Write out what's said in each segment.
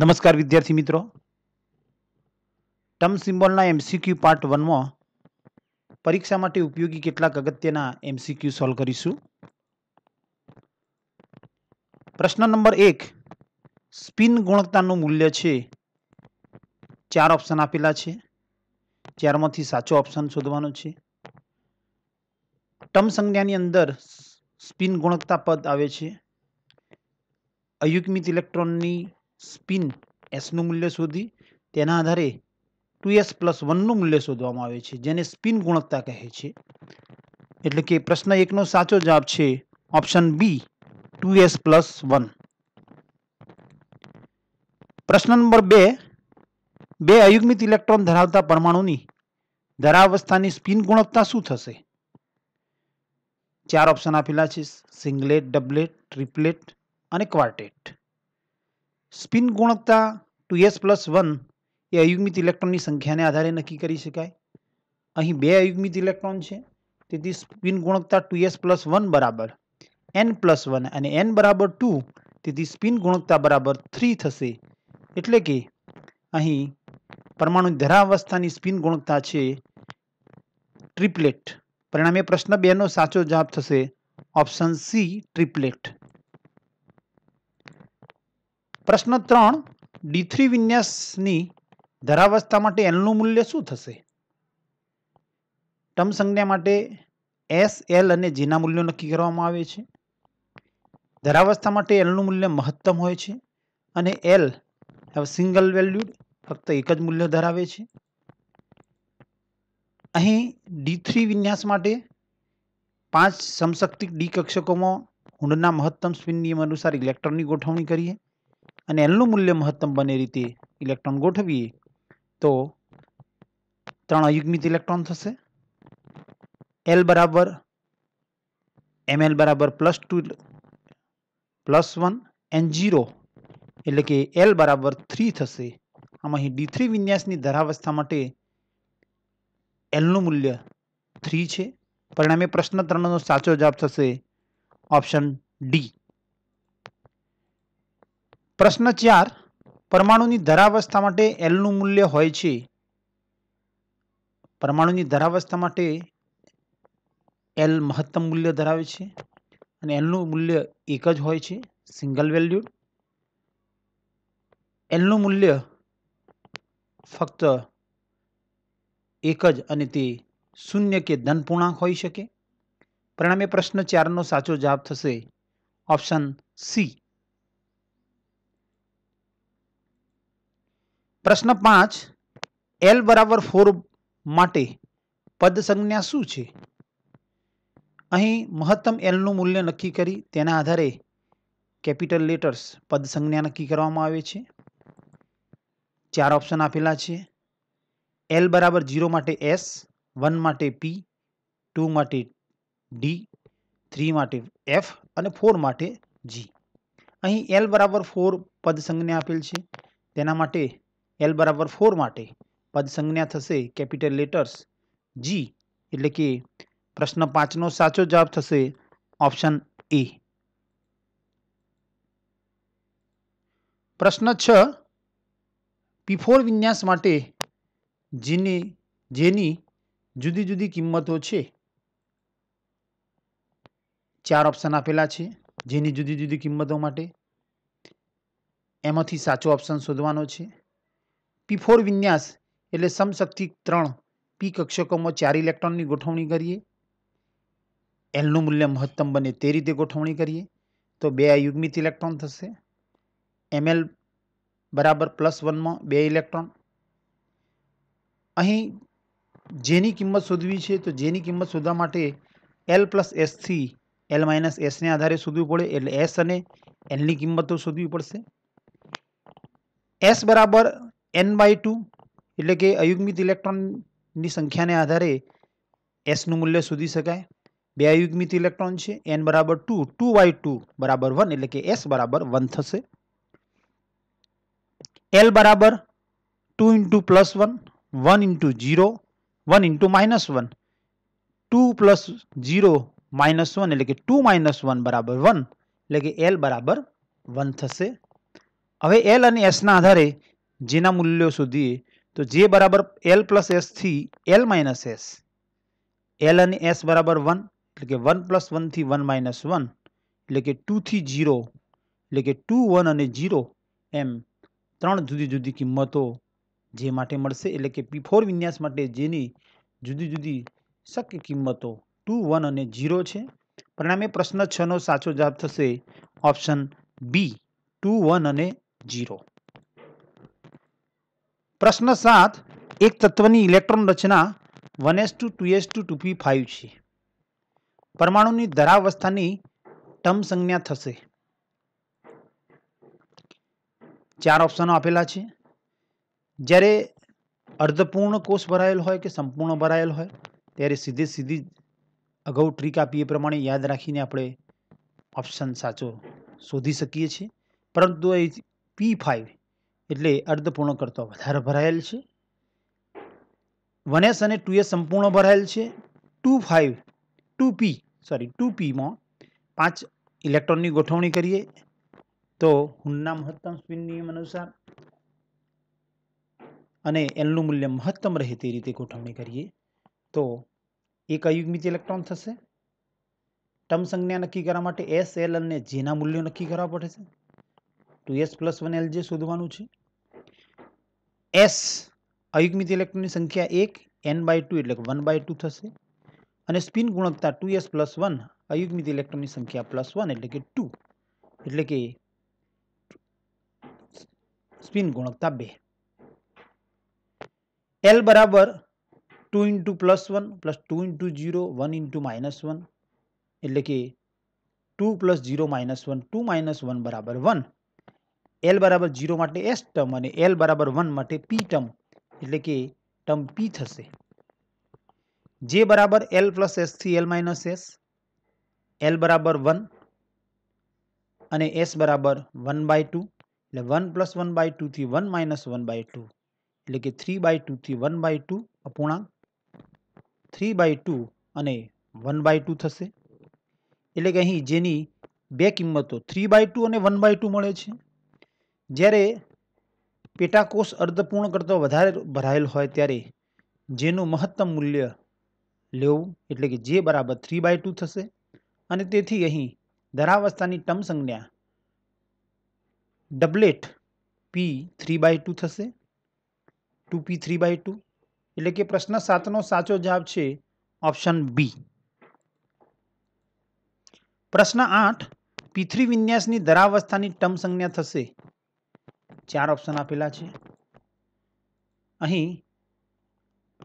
નમસ્કાર વિદ્યાર્થી મિત્રો ટર્મ સિમ્બોલના એમસીક્યુ પાર્ટ વનમાં પરીક્ષા માટે ઉપયોગી કેટલાક અગત્યના એમસીક્યુ સોલ્વ કરીશું પ્રશ્ન નંબર એક સ્પિન ગુણવત્તાનું મૂલ્ય છે ચાર ઓપ્શન આપેલા છે ચારમાંથી સાચો ઓપ્શન શોધવાનો છે ટર્મ સંજ્ઞાની અંદર સ્પિન ગુણવત્તા પદ આવે છે અયુગમિત ઇલેક્ટ્રોનની સ્પિન એસનું મૂલ્ય શોધી તેના આધારે ટુ એસ પ્લસ વનનું મૂલ્ય શોધવામાં આવે છે જેને સ્પિન ગુણવત્તા કહે છે એટલે કે પ્રશ્ન એકનો સાચો જવાબ છે option B two S plus one પ્રશ્ન નંબર બે બે અયુગ્મિત ઇલેક્ટ્રોન ધરાવતા પરમાણુની ધરાવસ્થાની સ્પિન ગુણવત્તા શું થશે ચાર ઓપ્શન આપેલા છે સિંગલેટ ડબલેટ ટ્રિપલેટ અને ક્વાર્ટેટ સ્પિન ગુણવત્તા ટુ એસ પ્લસ વન એ અયુગ્મિત ઇલેક્ટ્રોનની સંખ્યાને આધારે નક્કી કરી શકાય અહીં બે અયુગ્મિત ઇલેક્ટ્રોન છે તેથી સ્પિન ગુણવત્તા ટુ એસ પ્લસ વન બરાબર એન પ્લસ વન અને એન બરાબર ટુ તેથી સ્પિન ગુણવત્તા બરાબર થ્રી થશે એટલે કે અહીં પરમાણુ ધરાવસ્થાની સ્પિન ગુણવત્તા છે ટ્રિપલેટ પરિણામે પ્રશ્ન બેનો સાચો જવાબ થશે ઓપ્શન સી ટ્રિપલેટ પ્રશ્ન ત્રણ ડી થ્રી વિન્યાસની ધરાવસ્થા માટે એલનું મૂલ્ય શું થશે ટર્મ સંજ્ઞા માટે એસ એલ અને જેના મૂલ્યો નક્કી કરવામાં આવે છે ધરાવસ્થા માટે એલનું મૂલ્ય મહત્તમ હોય છે અને એલ સિંગલ વેલ્યુડ ફક્ત એક જ મૂલ્ય ધરાવે છે અહીં ડી થ્રી વિન્યાસ માટે પાંચ સમશક્તિક ડી કક્ષકોમાં હુંડના મહત્તમ સ્પિન નિયમ અનુસાર ઇલેક્ટ્રોનની ગોઠવણી કરીએ અને એલનું મૂલ્ય મહત્તમ બને રીતે ઇલેક્ટ્રોન ગોઠવીએ તો ત્રણ અયુગ્મિત ઇલેક્ટ્રોન થશે એલ બરાબર એમ એલ બરાબર plus two plus one and zero એટલે કે એલ બરાબર થ્રી થશે આમ અહીં ડી થ્રી વિન્યાસની ધરાવસ્થા માટે એલનું મૂલ્ય થ્રી છે પરિણામે પ્રશ્ન ત્રણનો સાચો જવાબ થશે ઓપ્શન ડી પ્રશ્ન ચાર પરમાણુની ધરાવસ્થા માટે એલનું મૂલ્ય હોય છે પરમાણુની ધરાવસ્થા માટે એલ મહત્તમ મૂલ્ય ધરાવે છે અને એલનું મૂલ્ય એક જ હોય છે સિંગલ વેલ્યુડ એલનું મૂલ્ય ફક્ત એક જ અને તે શૂન્ય કે ધન પૂર્ણાંક હોઈ શકે પરિણામે પ્રશ્ન ચારનો સાચો જવાબ થશે ઓપ્શન સી પ્રશ્ન પાંચ એલ બરાબર ફોર માટે પદ સંજ્ઞા શું છે અહીં મહત્તમ એલનું મૂલ્ય નક્કી કરી તેના આધારે કેપિટલ લેટર્સ પદ સંજ્ઞા નક્કી કરવામાં આવે છે ચાર ઓપ્શન આપેલા છે એલ બરાબર જીરો માટે એસ વન માટે પી ટુ માટે ડી થ્રી માટે એફ અને ફોર માટે જી અહીં એલ બરાબર ફોર પદ સંજ્ઞા આપેલ છે તેના માટે એલ બરાબર ફોર માટે પદ સંજ્ઞા થશે કેપિટલ લેટર્સ જી એટલે કે પ્રશ્ન પાંચનો સાચો જવાબ થશે ઓપ્શન એ પ્રશ્ન છ પીફોર વિન્યાસ માટે જેની જેની જુદી જુદી કિંમતો છે ચાર ઓપ્શન આપેલા છે જેની જુદી જુદી કિંમતો માટે એમાંથી સાચો ઓપ્શન શોધવાનો છે પી ફોર વિન્યાસ એટલે સમશક્તિ ત્રણ પી કક્ષકોમાં ચાર ઇલેક્ટ્રોનની ગોઠવણી કરીએ એલનું મૂલ્ય મહત્તમ બને તે રીતે ગોઠવણી કરીએ તો બે યુગ્મિત ઇલેક્ટ્રોન થશે એમએલ બરાબર પ્લસ વનમાં બે ઇલેક્ટ્રોન અહીં જેની કિંમત શોધવી છે તો જેની કિંમત શોધવા માટે એલ પ્લસ એસથી એલ માઇનસ એસને આધારે શોધવું પડે એટલે એસ અને એલની કિંમતો શોધવી પડશે એસ બરાબર n/2 એટલે કે આયુગ્મિત ઇલેક્ટ્રોન ની સંખ્યાને આધારે s નું મૂલ્ય સુધી શકાય બે આયુગ્મિત ઇલેક્ટ્રોન છે n = 2 2y2 = 1 એટલે કે s = 1 થશે l = 2 * +1 1 * 0 1 * -1 2 + 0 - 1 એટલે કે 2 - 1 = 1 એટલે કે l = 1 થશે હવે l અને s ના આધારે જેના મૂલ્યો શોધીએ તો જે બરાબર એલ પ્લસ એસથી એલ માઇનસ એસ એલ અને એસ બરાબર વન એટલે કે વન પ્લસ વનથી વન માઇનસ વન એટલે કે ટુથી જીરો એટલે કે ટુ વન અને જીરો એમ ત્રણ જુદી જુદી કિંમતો જે માટે મળશે એટલે કે પી ફોર વિન્યાસ માટે જેની જુદી જુદી શક્ય કિંમતો ટુ વન અને જીરો છે પરિણામે પ્રશ્ન છનો સાચો જવાબ થશે ઓપ્શન બી ટુ વન અને જીરો પ્રશ્ન સાત એક તત્વની ઇલેક્ટ્રોન રચના one S two two S two two P five છે પરમાણુની ધરાવસ્થાની ટર્મ સંજ્ઞા થશે ચાર ઓપ્શનો આપેલા છે જ્યારે અર્ધપૂર્ણ કોષ ભરાયેલ હોય કે સંપૂર્ણ ભરાયેલ હોય ત્યારે સીધે સીધી અગાઉ ટ્રીક આપી એ પ્રમાણે યાદ રાખીને આપણે ઓપ્શન સાચો શોધી શકીએ છીએ પરંતુ એ પી ફાઇવ એટલે અર્ધપૂર્ણ કરતાં વધારે ભરાયેલ છે વન એસ અને ટુ એ સંપૂર્ણ ભરાયેલ છે two five two P sorry two પીમાં પાંચ ઇલેક્ટ્રોનની ગોઠવણી કરીએ તો હુનના મહત્તમ સ્પિન નિયમ અનુસાર અને એલનું મૂલ્ય મહત્તમ રહે તે રીતે ગોઠવણી કરીએ તો એક અયુગમિત ઇલેક્ટ્રોન થશે ટર્મ સંજ્ઞા નક્કી કરવા માટે એસ એલ અને જેના મૂલ્યો નક્કી કરવા પડે છે two S plus one LJ શોધવાનું છે એસ અયુગમિત ઇલેક્ટ્રોનની સંખ્યા એક એન બાય ટુ એટલે વન બાય ટુ થશે અને સ્પિન ગુણકતા ટુ એસ પ્લસ વન અયુગ્મિત ઇલેક્ટ્રોનની સંખ્યા પ્લસ વન એટલે કે ટુ એટલે કે સ્પિન ગુણકતા બે એલ બરાબર two into plus one plus two into zero one into minus one એટલે કે two plus zero minus one two minus one બરાબર વન એલ બરાબર જીરો માટે એસ ટર્મ અને એલ બરાબર વન માટે પી ટર્મ એટલે કે ટર્મ પી થશે જે બરાબર એલ પ્લસ એસ એસથી એલ માઇનસ એસ એલ બરાબર વન અને એસ બરાબર વન બાય ટુ એટલે વન પ્લસ વન બાય ટુથી one minus one by two એટલે કે થ્રી બાય ટુથી વન બાય ટુ અપૂર્ણાંક થ્રી બાય ટુ અને વન બાય ટુ થશે એટલે કે અહીં જેની બે કિંમતો થ્રી બાય ટુ અને વન બાય ટુ મળે છે જ્યારે પેટાકોષ અર્ધપૂર્ણ કરતાં વધારે ભરાયેલ હોય ત્યારે જેનું મહત્તમ મૂલ્ય લેવું એટલે કે જે બરાબર થ્રી બાય ટુ થશે અને તેથી અહીં ધરાવસ્થાની ટર્મ સંજ્ઞા doublet P three by two થશે two P three by two એટલે કે પ્રશ્ન સાતનો સાચો જવાબ છે ઓપ્શન બી પ્રશ્ન આઠ પીથરી વિન્યાસની ધરાવસ્થાની ટર્મ સંજ્ઞા થશે ચાર ઓપ્શન આપેલા છે અહીં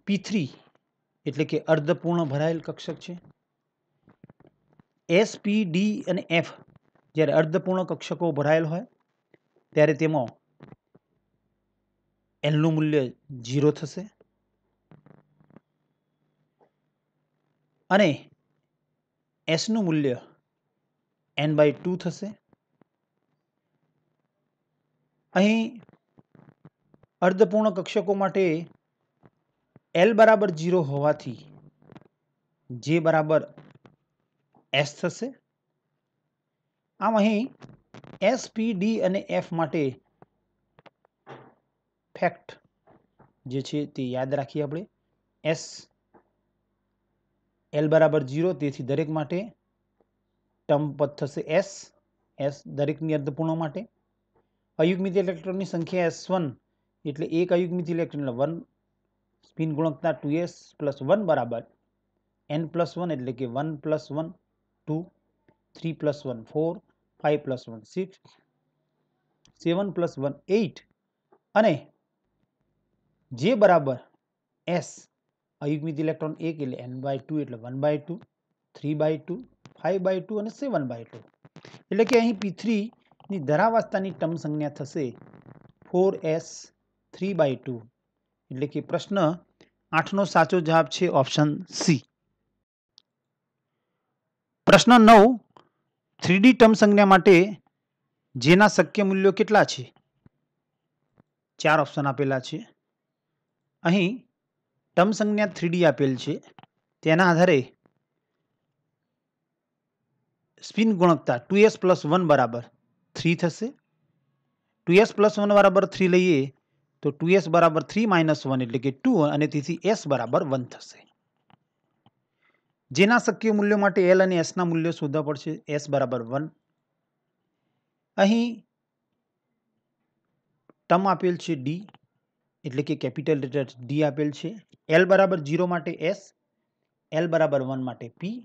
પી થ્રી એટલે કે અર્ધપૂર્ણ ભરાયેલ કક્ષક છે એસ પી ડી અને એફ જ્યારે અર્ધપૂર્ણ કક્ષકો ભરાયેલ હોય ત્યારે તેમાં એલનું મૂલ્ય ઝીરો થશે અને એસનું મૂલ્ય એન બાય ટુ થશે અહીં અર્ધપૂર્ણ કક્ષકો માટે એલ બરાબર જીરો હોવાથી જે બરાબર એસ થશે આમ અહીં એસ પી ડી અને એફ માટે ફેક્ટ જે છે તે યાદ રાખીએ આપણે એસ એલ બરાબર જીરો તેથી દરેક માટે ટર્મ પદ થશે એસ એસ દરેકની અર્ધપૂર્ણ માટે અયુગ્મિત ઇલેક્ટ્રોનની સંખ્યા એસ વન એટલે એક અયુગ્મિત ઇલેક્ટ્રોન એટલે વન સ્પિન ગુણકતા ટુ એસ પ્લસ વન બરાબર એન પ્લસ વન એટલે કે one plus one two three plus one four five plus one six seven plus one eight અને જે બરાબર એસ અયુગ્મિત ઇલેક્ટ્રોન એક એટલે એન બાય ટુ એટલે one by two three by two five by two અને સેવન બાય ટુ એટલે કે અહીં પી થ્રી ની ધરાવસ્થાની ટર્મ સંજ્ઞા થશે four S three by two એટલે કે પ્રશ્ન આઠનો સાચો જવાબ છે ઓપ્શન સી પ્રશ્ન નવ થ્રીડી ટર્મ સંજ્ઞા માટે જેના શક્ય મૂલ્યો કેટલા છે ચાર ઓપ્શન આપેલા છે અહીં ટર્મ સંજ્ઞા થ્રીડી આપેલ છે તેના આધારે સ્પિન ગુણવત્તા ટુ એસ પ્લસ વન બરાબર થ્રી થશે ટુ એસ પ્લસ વન બરાબર થ્રી લઈએ તો ટુ એસ બરાબર થ્રી માઇનસ વન એટલે કે ટુ અને તેથી એસ બરાબર વન થશે જેના શક્ય મૂલ્યો માટે એલ અને એસના મૂલ્યો શોધવા પડશે એસ બરાબર વન અહીં ટમ આપેલ છે ડી એટલે કે કેપિટલ લેટર ડી આપેલ છે એલ બરાબર જીરો માટે એસ એલ બરાબર વન માટે પી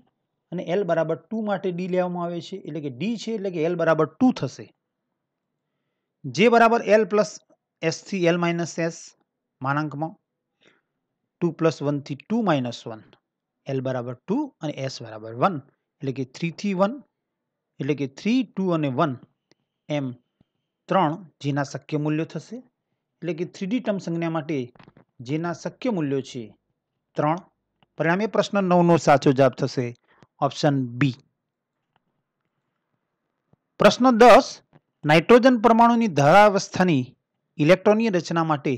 અને એલ બરાબર ટુ માટે ડી લેવામાં આવે છે એટલે કે ડી છે એટલે કે એલ બરાબર ટુ થશે જે બરાબર એલ પ્લસ એસથી એલ માઇનસ એસ માનાંકમાં ટુ પ્લસ વનથી ટુ માઇનસ વન એલ બરાબર ટુ અને એસ બરાબર વન એટલે કે થ્રીથી વન એટલે કે થ્રી ટુ અને વન એમ ત્રણ જેના શક્ય મૂલ્યો થશે એટલે કે થ્રીડી ટર્મ સંજ્ઞા માટે જેના શક્ય મૂલ્યો છે ત્રણ પરિણામે પ્રશ્ન નવનો સાચો જવાબ થશે ઓપ્શન બી પ્રશ્ન દસ નાઇટ્રોજન પરમાણુની ધારાવસ્થાની ઇલેક્ટ્રોનની રચના માટે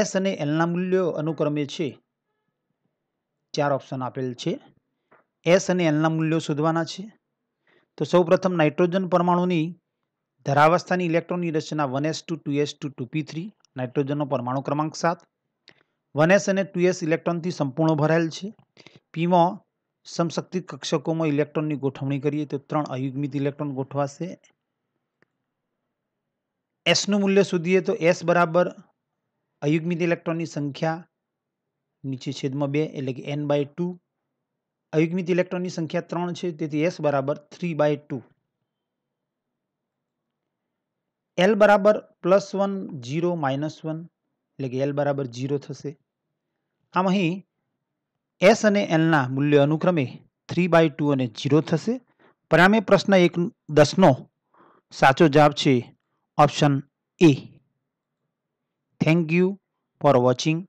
એસ અને એલના મૂલ્યો અનુક્રમે છે ચાર ઓપ્શન આપેલ છે એસ અને એલના મૂલ્યો શોધવાના છે તો સૌપ્રથમ નાઇટ્રોજન પરમાણુની ધરાવસ્થાની ઇલેક્ટ્રોનની રચના one S two two S two two P three નાઇટ્રોજનનો પરમાણુ ક્રમાંક સાત વન એસ અને ટુ એસ ઇલેક્ટ્રોનથી સંપૂર્ણ ભરાયેલ છે પીમાં સમશક્તિ કક્ષકોમાં ઇલેક્ટ્રોનની ગોઠવણી કરીએ તો ત્રણ અયુગ્મિત ઇલેક્ટ્રોન ગોઠવાશે એસનું મૂલ્ય શોધીએ તો એસ બરાબર અયુગ્મિત ઇલેક્ટ્રોનની સંખ્યા નીચે છેદમાં બે એટલે કે એન બાય ટુ અયુગ્મિત ઇલેક્ટ્રોનની સંખ્યા ત્રણ છે તેથી એસ બરાબર થ્રી બાય ટુ એલ બરાબર plus one zero minus one એટલે કે એલ બરાબર જીરો થશે આમ અહીં એસ અને એલના મૂલ્ય અનુક્રમે થ્રી બાય ટુ અને ઝીરો થશે પરામે પ્રશ્ન એક દસનો સાચો જવાબ છે option A thank you for watching